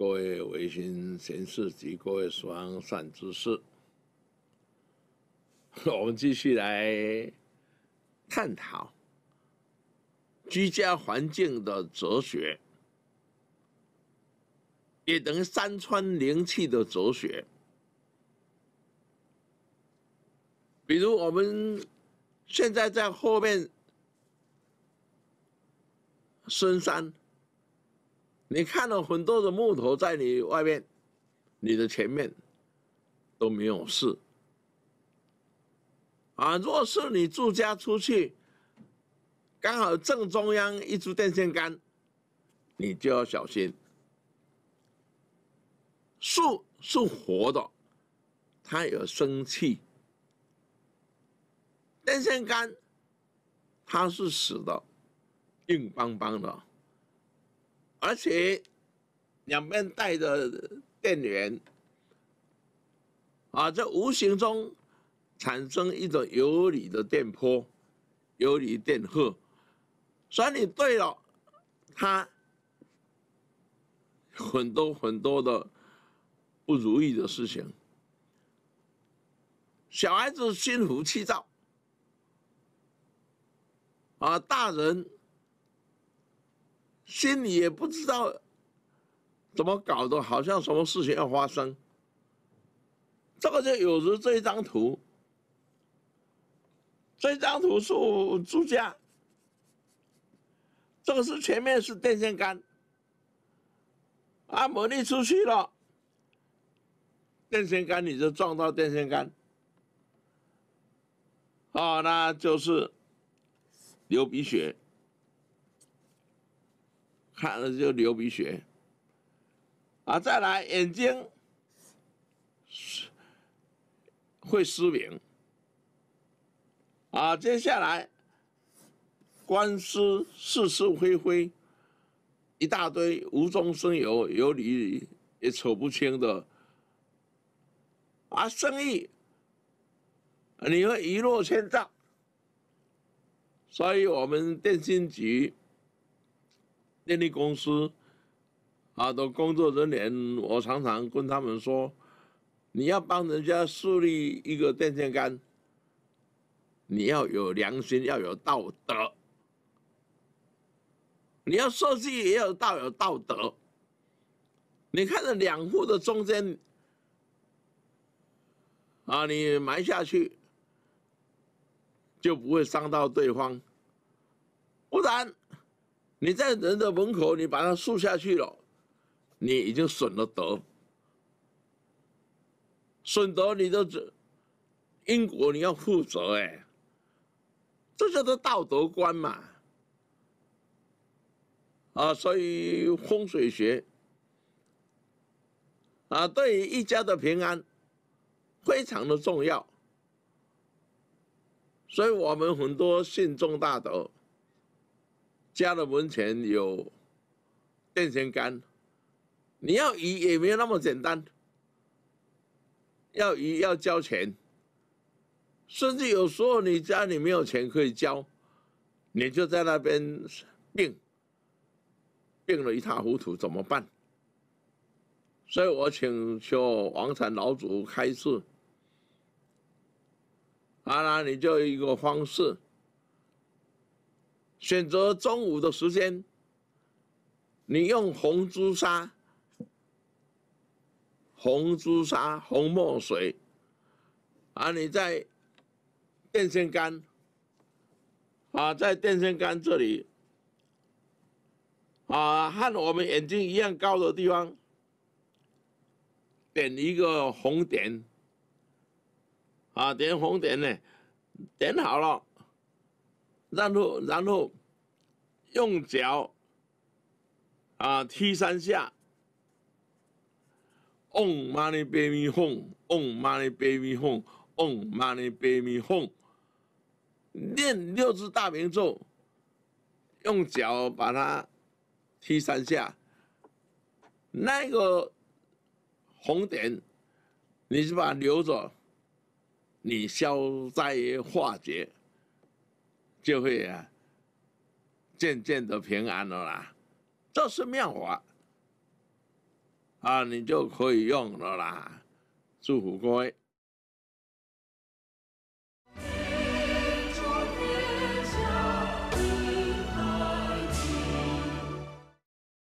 各位维新贤士及各位双善之士，我们继续来探讨居家环境的哲学，也等于山川灵气的哲学。比如我们现在在后面，深山。你看到很多的木头在你外面，你的前面都没有事啊。若是你住家出去，刚好正中央一株电线杆，你就要小心。树是活的，它有生气；电线杆它是死的，硬邦邦的。而且两边带着电源，啊，在无形中产生一种有理的电波、有理电荷，所以你对了，他很多很多的不如意的事情。小孩子心浮气躁，啊，大人。心里也不知道怎么搞的，好像什么事情要发生。这个就有如这一张图，这张图是住家，这个是前面是电线杆，按摩力出去了，电线杆你就撞到电线杆，啊，那就是流鼻血。看了就流鼻血，啊，再来眼睛，会失明，啊，接下来官司是是非非，一大堆无中生有，有理也扯不清的，啊，生意，你会一落千丈，所以我们电信局。电力公司，啊，的工作人员，我常常跟他们说，你要帮人家树立一个电线杆，你要有良心，要有道德，你要设计也要道有道德。你看着两户的中间，啊，你埋下去，就不会伤到对方，不然。你在人的门口，你把它竖下去了，你已经损了德，损德你都这因果你要负责哎，这叫做道德观嘛。啊，所以风水学啊，对于一家的平安非常的重要，所以我们很多信重大德。家的门前有电线杆，你要移也没有那么简单，要移要交钱，甚至有时候你家里没有钱可以交，你就在那边病，病的一塌糊涂怎么办？所以我请求王禅老祖开示，阿拉你就一个方式。选择中午的时间，你用红朱砂、红朱砂、红墨水，啊，你在电线杆，啊，在电线杆这里，啊，和我们眼睛一样高的地方，点一个红点，啊，点红点呢，点好了。然后，然后，用脚啊踢三下，嗡嘛呢叭米哄，嗡嘛呢叭米哄，嗡嘛呢叭米哄。念六字大明咒，用脚把它踢三下，那个红点，你是把留着，你消灾化解。就会啊，渐渐的平安了啦，这是妙法啊，你就可以用了啦，祝福各位。